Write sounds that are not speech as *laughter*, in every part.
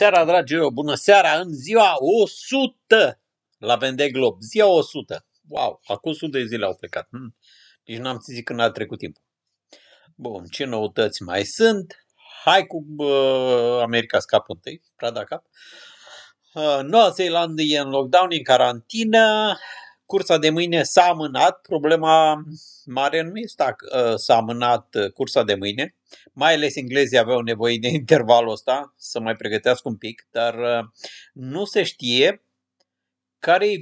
seara, dragilor! Bună seara în ziua 100 la Vende Glob. Ziua 100. Wow, acum 100 de zile au plecat. Hm. Nici n-am zis când a trecut timpul. Bun, ce noutăți mai sunt? Hai cu uh, America scapă întâi, prada cap. Uh, Noua Zeelandă e în lockdown, în carantină cursa de mâine s-a amânat, problema mare nu este că s-a amânat ă, cursa de mâine, mai ales englezii aveau nevoie de *laughs* intervalul ăsta să mai pregătească un pic, dar ă, nu se știe care e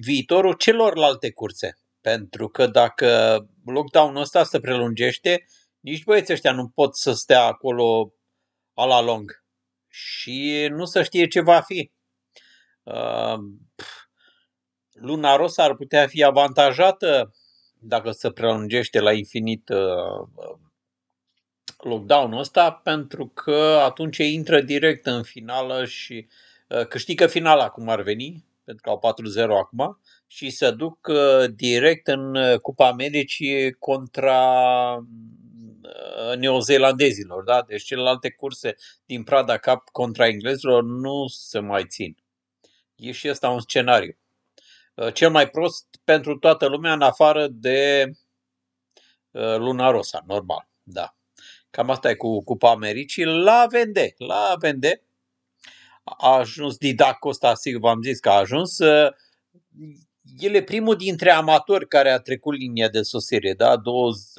viitorul celorlalte curse. Pentru că dacă lockdown-ul ăsta se prelungește, nici băieții ăștia nu pot să stea acolo a la lung. Și nu se știe ce va fi. Uh, luna rosa ar putea fi avantajată dacă se prelungește la infinit uh, lockdown-ul ăsta, pentru că atunci intră direct în finală și uh, câștigă finala cum ar veni, pentru că au 4-0 acum, și se duc uh, direct în Cupa Americii contra neozeelandezilor, da? Deci celelalte curse din Prada Cup contra englezilor nu se mai țin. E și ăsta un scenariu. Uh, cel mai prost pentru toată lumea, în afară de uh, Luna Rosa, normal, da. Cam asta e cu Cupa Americii. La vende, la vende. A ajuns Didac Costa, sigur v-am zis că a ajuns. Uh, el e primul dintre amatori care a trecut linia de sosire, da?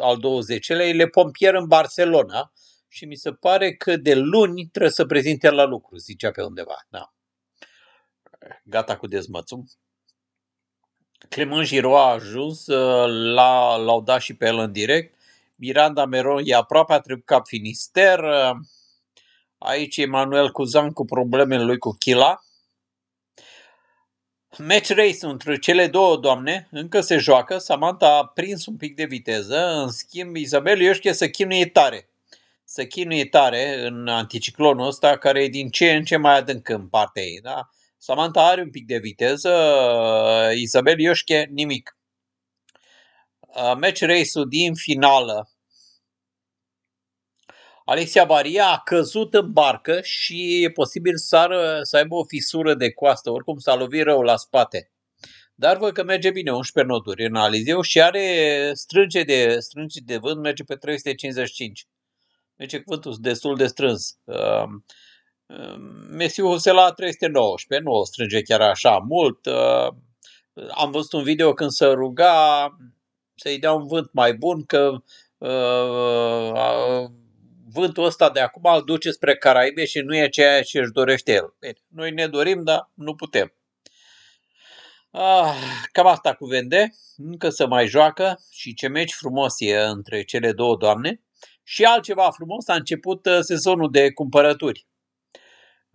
al 20-lea, el e pompier în Barcelona și mi se pare că de luni trebuie să prezinte la lucru, zicea pe undeva. Da. Gata cu dezmățul. Clement Giro a ajuns, uh, l-a, l-au dat și pe el în direct. Miranda Meron e aproape a trecut cap Finister. Uh, aici Emanuel Cuzan cu problemele lui cu Chila. Match race între cele două doamne încă se joacă. Samantha a prins un pic de viteză. În schimb, Isabel Ioșche să chinuie tare. Să chinuie tare în anticiclonul ăsta care e din ce în ce mai adânc în partea ei. Da? Samantha are un pic de viteză, uh, Isabel Ioșche nimic. Uh, match race-ul din finală. Alexia Baria a căzut în barcă și e posibil să, ară, să aibă o fisură de coastă, oricum s-a lovit rău la spate. Dar văd că merge bine, 11 noduri în Alizeu și are strânge de, strânge de vânt, merge pe 355. Deci cuvântul destul de strâns. Uh, Mesiu se la 319, nu o strânge chiar așa mult. Ehm, am văzut un video când se ruga să-i dea un vânt mai bun, că ehm, vântul ăsta de acum îl duce spre Caraibe și nu e ceea ce își dorește el. Bine, noi ne dorim, dar nu putem. Ah, cam asta cu Vende, încă să mai joacă și ce meci frumos e între cele două doamne. Și altceva frumos, a început eh, sezonul de cumpărături.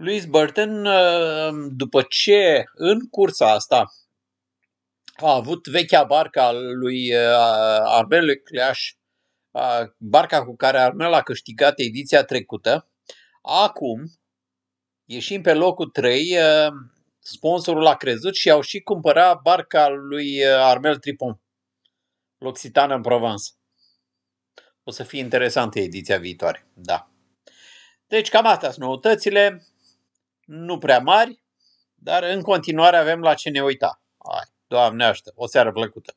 Louis Burton, uh, după ce în cursa asta a avut vechea barca lui uh, Armel Leclerc, barca cu care Armel a câștigat ediția trecută, acum, ieșim pe locul 3, uh, sponsorul a crezut și au și cumpărat barca lui Armel Tripon, L'Occitane în Provence. O să fie interesantă ediția viitoare, da. Deci cam astea sunt noutățile nu prea mari, dar în continuare avem la ce ne uita. Hai, Doamne aștept, o seară plăcută!